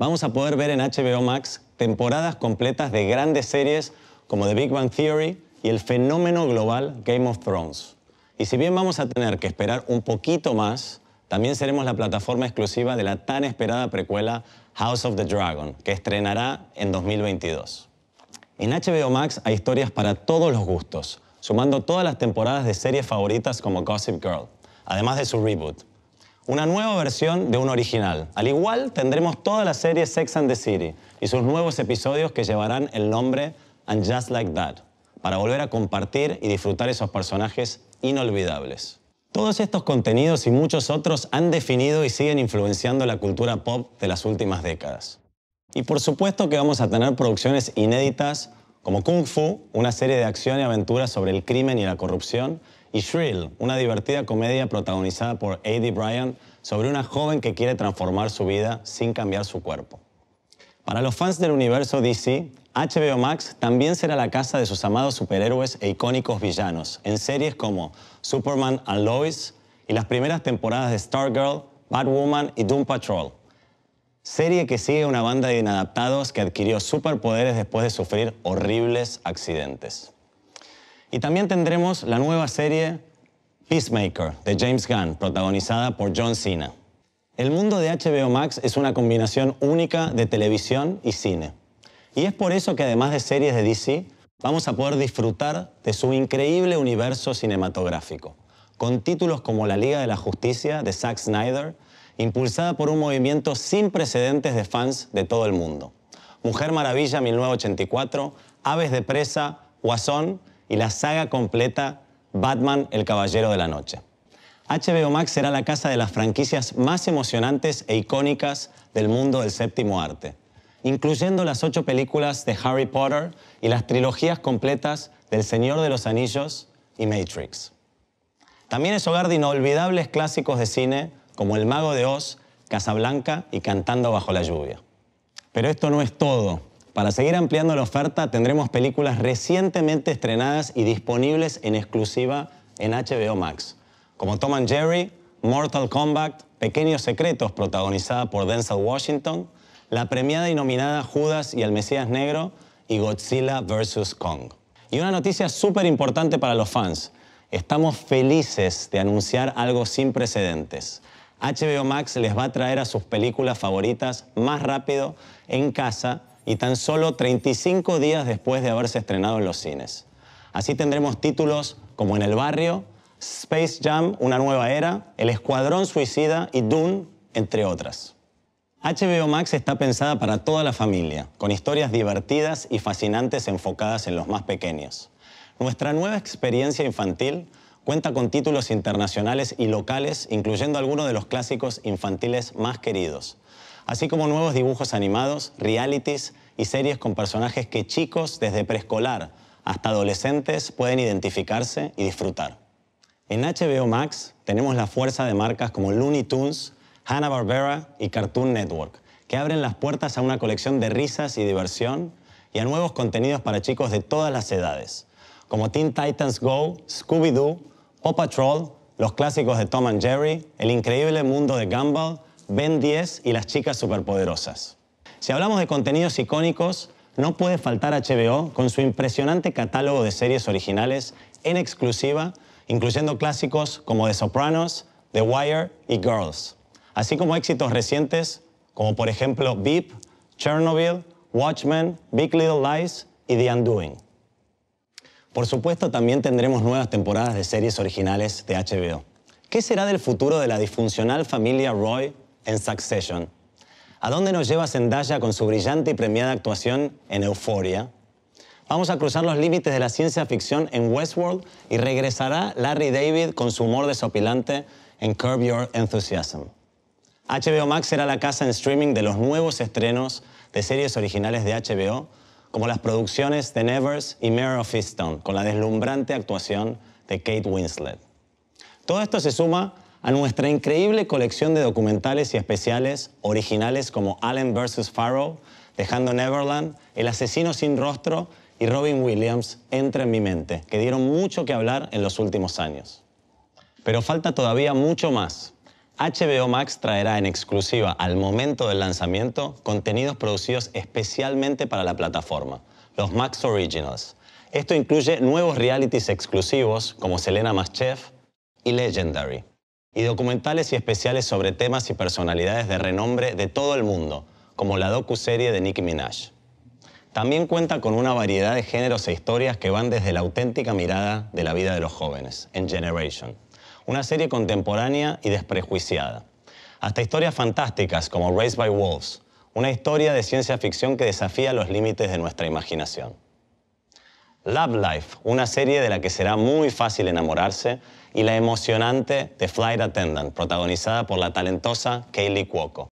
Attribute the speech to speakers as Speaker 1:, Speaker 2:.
Speaker 1: vamos a poder ver en HBO Max temporadas completas de grandes series como The Big Bang Theory y el fenómeno global Game of Thrones. Y si bien vamos a tener que esperar un poquito más, también seremos la plataforma exclusiva de la tan esperada precuela House of the Dragon, que estrenará en 2022. En HBO Max hay historias para todos los gustos, sumando todas las temporadas de series favoritas como Gossip Girl, además de su reboot una nueva versión de un original. Al igual tendremos toda la serie Sex and the City y sus nuevos episodios que llevarán el nombre And Just Like That, para volver a compartir y disfrutar esos personajes inolvidables. Todos estos contenidos y muchos otros han definido y siguen influenciando la cultura pop de las últimas décadas. Y por supuesto que vamos a tener producciones inéditas como Kung Fu, una serie de acción y aventuras sobre el crimen y la corrupción, y Shrill, una divertida comedia protagonizada por A.D. Bryant sobre una joven que quiere transformar su vida sin cambiar su cuerpo. Para los fans del universo DC, HBO Max también será la casa de sus amados superhéroes e icónicos villanos, en series como Superman and Lois y las primeras temporadas de Stargirl, Batwoman y Doom Patrol. Serie que sigue una banda de inadaptados que adquirió superpoderes después de sufrir horribles accidentes. Y también tendremos la nueva serie Peacemaker de James Gunn, protagonizada por John Cena. El mundo de HBO Max es una combinación única de televisión y cine. Y es por eso que además de series de DC, vamos a poder disfrutar de su increíble universo cinematográfico, con títulos como La Liga de la Justicia de Zack Snyder, impulsada por un movimiento sin precedentes de fans de todo el mundo. Mujer Maravilla 1984, Aves de Presa, Guasón y la saga completa Batman el Caballero de la Noche. HBO Max será la casa de las franquicias más emocionantes e icónicas del mundo del séptimo arte, incluyendo las ocho películas de Harry Potter y las trilogías completas del Señor de los Anillos y Matrix. También es hogar de inolvidables clásicos de cine como El Mago de Oz, Casablanca y Cantando bajo la lluvia. Pero esto no es todo. Para seguir ampliando la oferta tendremos películas recientemente estrenadas y disponibles en exclusiva en HBO Max, como Tom and Jerry, Mortal Kombat, Pequeños Secretos, protagonizada por Denzel Washington, la premiada y nominada Judas y el Mesías Negro y Godzilla vs. Kong. Y una noticia súper importante para los fans. Estamos felices de anunciar algo sin precedentes. HBO Max les va a traer a sus películas favoritas más rápido en casa y tan solo 35 días después de haberse estrenado en los cines. Así tendremos títulos como En el barrio, Space Jam, Una nueva era, El Escuadrón Suicida y Dune, entre otras. HBO Max está pensada para toda la familia, con historias divertidas y fascinantes enfocadas en los más pequeños. Nuestra nueva experiencia infantil cuenta con títulos internacionales y locales, incluyendo algunos de los clásicos infantiles más queridos así como nuevos dibujos animados, realities y series con personajes que chicos desde preescolar hasta adolescentes pueden identificarse y disfrutar. En HBO Max tenemos la fuerza de marcas como Looney Tunes, Hanna-Barbera y Cartoon Network, que abren las puertas a una colección de risas y diversión y a nuevos contenidos para chicos de todas las edades, como Teen Titans Go, Scooby-Doo, Paw Patrol, los clásicos de Tom and Jerry, El increíble mundo de Gumball Ben 10 y las chicas superpoderosas. Si hablamos de contenidos icónicos, no puede faltar HBO con su impresionante catálogo de series originales en exclusiva, incluyendo clásicos como The Sopranos, The Wire y Girls, así como éxitos recientes como por ejemplo Beep, Chernobyl, Watchmen, Big Little Lies y The Undoing. Por supuesto, también tendremos nuevas temporadas de series originales de HBO. ¿Qué será del futuro de la disfuncional familia Roy en Succession? ¿A dónde nos lleva Zendaya con su brillante y premiada actuación en Euforia? Vamos a cruzar los límites de la ciencia ficción en Westworld y regresará Larry David con su humor desopilante en Curb Your Enthusiasm. HBO Max será la casa en streaming de los nuevos estrenos de series originales de HBO, como las producciones The Nevers y Mare of Easttown, con la deslumbrante actuación de Kate Winslet. Todo esto se suma a nuestra increíble colección de documentales y especiales originales como Allen vs. Farrow, Dejando Neverland, El asesino sin rostro y Robin Williams, Entra en mi mente, que dieron mucho que hablar en los últimos años. Pero falta todavía mucho más. HBO Max traerá en exclusiva al momento del lanzamiento contenidos producidos especialmente para la plataforma, los Max Originals. Esto incluye nuevos realities exclusivos como Selena Maschef y Legendary y documentales y especiales sobre temas y personalidades de renombre de todo el mundo, como la docu-serie de Nicki Minaj. También cuenta con una variedad de géneros e historias que van desde la auténtica mirada de la vida de los jóvenes, en Generation, una serie contemporánea y desprejuiciada, hasta historias fantásticas como Raised by Wolves, una historia de ciencia ficción que desafía los límites de nuestra imaginación. Love Life, una serie de la que será muy fácil enamorarse, y la emocionante The Flight Attendant, protagonizada por la talentosa Kaylee Cuoco.